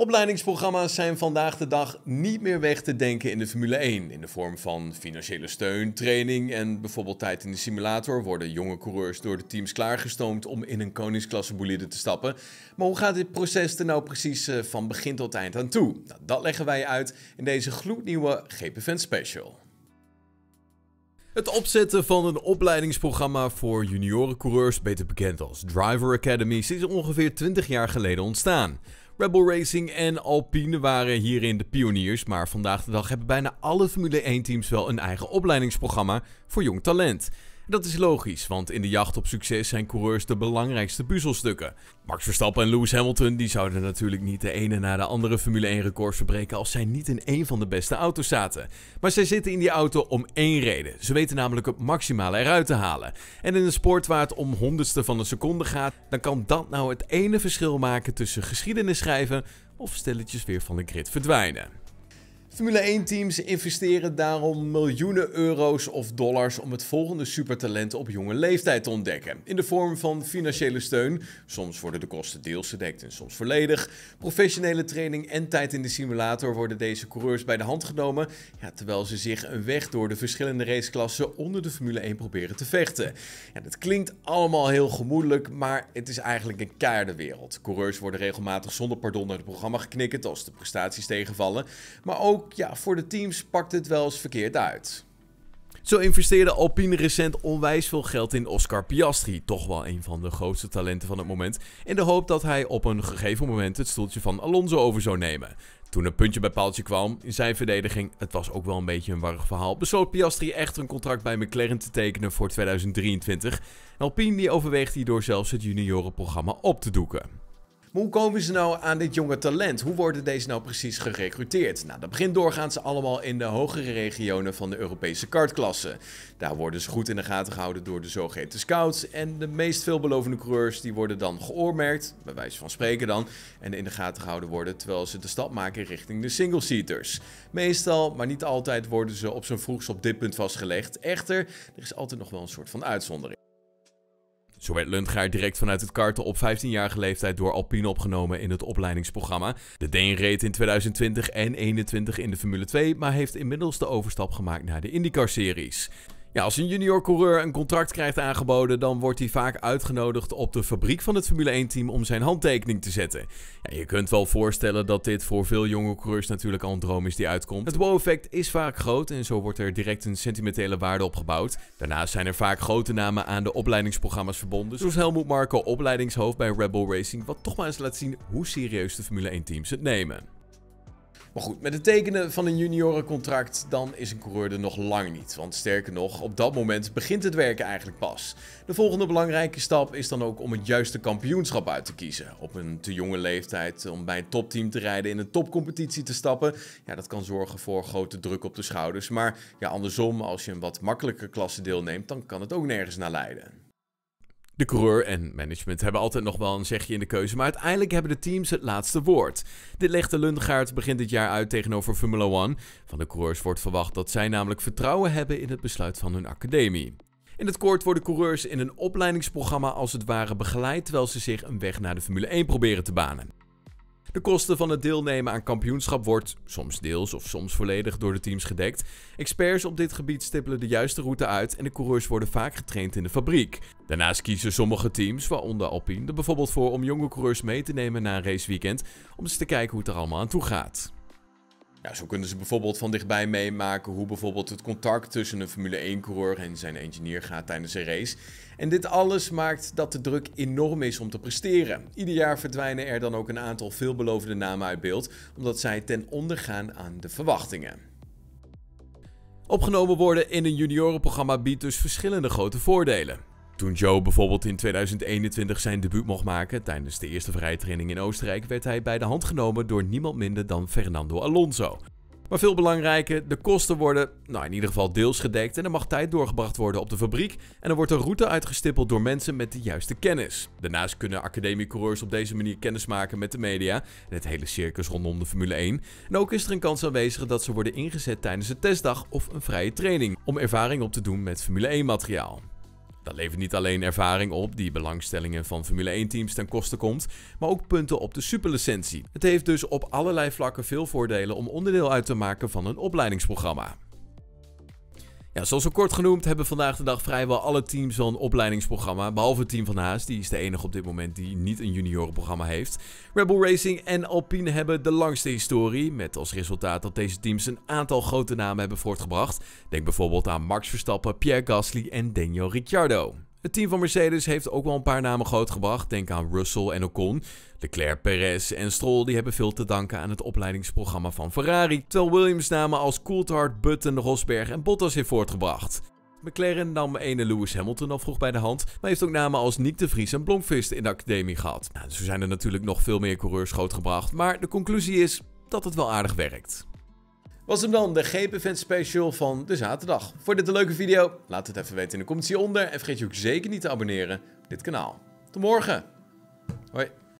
Opleidingsprogramma's zijn vandaag de dag niet meer weg te denken in de Formule 1. In de vorm van financiële steun, training en bijvoorbeeld tijd in de simulator worden jonge coureurs door de teams klaargestoomd om in een koningsklasse bolide te stappen. Maar hoe gaat dit proces er nou precies eh, van begin tot eind aan toe? Nou, dat leggen wij uit in deze gloednieuwe Van Special. Het opzetten van een opleidingsprogramma voor juniorencoureurs, beter bekend als Driver Academies, is ongeveer 20 jaar geleden ontstaan. Rebel Racing en Alpine waren hierin de pioniers, maar vandaag de dag hebben bijna alle Formule 1 teams wel een eigen opleidingsprogramma voor jong talent. Dat is logisch, want in de jacht op succes zijn coureurs de belangrijkste puzzelstukken. Max Verstappen en Lewis Hamilton die zouden natuurlijk niet de ene na de andere Formule 1 records verbreken als zij niet in één van de beste auto's zaten. Maar zij zitten in die auto om één reden. Ze weten namelijk het maximale eruit te halen. En in een sport waar het om honderdste van een seconde gaat, dan kan dat nou het ene verschil maken tussen geschiedenis schrijven of stelletjes weer van de grid verdwijnen. Formule 1-teams investeren daarom miljoenen euro's of dollars om het volgende supertalent op jonge leeftijd te ontdekken. In de vorm van financiële steun, soms worden de kosten deels gedekt en soms volledig. Professionele training en tijd in de simulator worden deze coureurs bij de hand genomen, ja, terwijl ze zich een weg door de verschillende raceklassen onder de Formule 1 proberen te vechten. Ja, dat klinkt allemaal heel gemoedelijk, maar het is eigenlijk een keiharde wereld. Coureurs worden regelmatig zonder pardon naar het programma geknikkerd als de prestaties tegenvallen, maar ook ook ja, voor de teams pakt het wel eens verkeerd uit. Zo investeerde Alpine recent onwijs veel geld in Oscar Piastri, toch wel een van de grootste talenten van het moment, in de hoop dat hij op een gegeven moment het stoeltje van Alonso over zou nemen. Toen een puntje bij paaltje kwam, in zijn verdediging, het was ook wel een beetje een warrig verhaal, besloot Piastri echt een contract bij McLaren te tekenen voor 2023. Alpine die overweegt hierdoor zelfs het juniorenprogramma op te doeken hoe komen ze nou aan dit jonge talent? Hoe worden deze nou precies gerekruteerd? Nou, dat begint doorgaans allemaal in de hogere regionen van de Europese kartklasse. Daar worden ze goed in de gaten gehouden door de zogeheten scouts. En de meest veelbelovende coureurs die worden dan geoormerkt, bij wijze van spreken dan, en in de gaten gehouden worden terwijl ze de stap maken richting de single-seaters. Meestal, maar niet altijd, worden ze op zijn vroegst op dit punt vastgelegd. Echter, er is altijd nog wel een soort van uitzondering. Zo werd Lundgaard direct vanuit het karten op 15-jarige leeftijd door Alpine opgenomen in het opleidingsprogramma. De Deen reed in 2020 en 2021 in de Formule 2, maar heeft inmiddels de overstap gemaakt naar de IndyCar-series. Ja, als een junior coureur een contract krijgt aangeboden, dan wordt hij vaak uitgenodigd op de fabriek van het Formule 1-team om zijn handtekening te zetten. Ja, je kunt wel voorstellen dat dit voor veel jonge coureurs natuurlijk al een droom is die uitkomt. Het wow-effect is vaak groot en zo wordt er direct een sentimentele waarde opgebouwd. Daarnaast zijn er vaak grote namen aan de opleidingsprogramma's verbonden, zoals Helmut Marko, opleidingshoofd bij Rebel Racing, wat toch maar eens laat zien hoe serieus de Formule 1-teams het nemen. Maar goed, met het tekenen van een juniorencontract dan is een coureur er nog lang niet. Want sterker nog, op dat moment begint het werken eigenlijk pas. De volgende belangrijke stap is dan ook om het juiste kampioenschap uit te kiezen. Op een te jonge leeftijd om bij een topteam te rijden in een topcompetitie te stappen, ja, dat kan zorgen voor grote druk op de schouders. Maar ja, andersom, als je een wat makkelijker klasse deelneemt, dan kan het ook nergens naar leiden. De coureur en management hebben altijd nog wel een zegje in de keuze, maar uiteindelijk hebben de teams het laatste woord. Dit legde Lundgaard begin dit jaar uit tegenover Formula One. Van de coureurs wordt verwacht dat zij namelijk vertrouwen hebben in het besluit van hun academie. In het kort worden coureurs in een opleidingsprogramma als het ware begeleid terwijl ze zich een weg naar de Formule 1 proberen te banen. De kosten van het deelnemen aan kampioenschap wordt, soms deels of soms volledig, door de teams gedekt. Experts op dit gebied stippelen de juiste route uit en de coureurs worden vaak getraind in de fabriek. Daarnaast kiezen sommige teams, waaronder Alpine, er bijvoorbeeld voor om jonge coureurs mee te nemen na een raceweekend om eens te kijken hoe het er allemaal aan toe gaat. Nou, zo kunnen ze bijvoorbeeld van dichtbij meemaken hoe bijvoorbeeld het contact tussen een Formule 1-coureur en zijn engineer gaat tijdens een race. En dit alles maakt dat de druk enorm is om te presteren. Ieder jaar verdwijnen er dan ook een aantal veelbelovende namen uit beeld, omdat zij ten onder gaan aan de verwachtingen. Opgenomen worden in een juniorenprogramma biedt dus verschillende grote voordelen. Toen Joe bijvoorbeeld in 2021 zijn debuut mocht maken tijdens de eerste vrije training in Oostenrijk, werd hij bij de hand genomen door niemand minder dan Fernando Alonso. Maar veel belangrijker, de kosten worden nou in ieder geval deels gedekt en er mag tijd doorgebracht worden op de fabriek en er wordt een route uitgestippeld door mensen met de juiste kennis. Daarnaast kunnen academiecoureurs op deze manier kennis maken met de media en het hele circus rondom de Formule 1. En ook is er een kans aanwezig dat ze worden ingezet tijdens een testdag of een vrije training om ervaring op te doen met Formule 1 materiaal. Dat levert niet alleen ervaring op die belangstellingen van Formule 1-teams ten koste komt, maar ook punten op de superlicentie. Het heeft dus op allerlei vlakken veel voordelen om onderdeel uit te maken van een opleidingsprogramma. Ja, zoals al kort genoemd hebben vandaag de dag vrijwel alle teams een opleidingsprogramma. Behalve het team van Haas, die is de enige op dit moment die niet een juniorenprogramma heeft. Rebel Racing en Alpine hebben de langste historie. Met als resultaat dat deze teams een aantal grote namen hebben voortgebracht. Denk bijvoorbeeld aan Max Verstappen, Pierre Gasly en Daniel Ricciardo. Het team van Mercedes heeft ook wel een paar namen grootgebracht. Denk aan Russell en Ocon. Leclerc, Perez en Stroll die hebben veel te danken aan het opleidingsprogramma van Ferrari. Terwijl Williams namen als Coulthard, Button, Rosberg en Bottas heeft voortgebracht. McLaren nam ene Lewis Hamilton al vroeg bij de hand, maar heeft ook namen als Nick de Vries en Blomqvist in de academie gehad. Nou, zo zijn er natuurlijk nog veel meer coureurs grootgebracht, maar de conclusie is dat het wel aardig werkt was hem dan de GP Special van de zaterdag. Vond je dit een leuke video? Laat het even weten in de comments hieronder. En vergeet je ook zeker niet te abonneren op dit kanaal. Tot morgen. Hoi.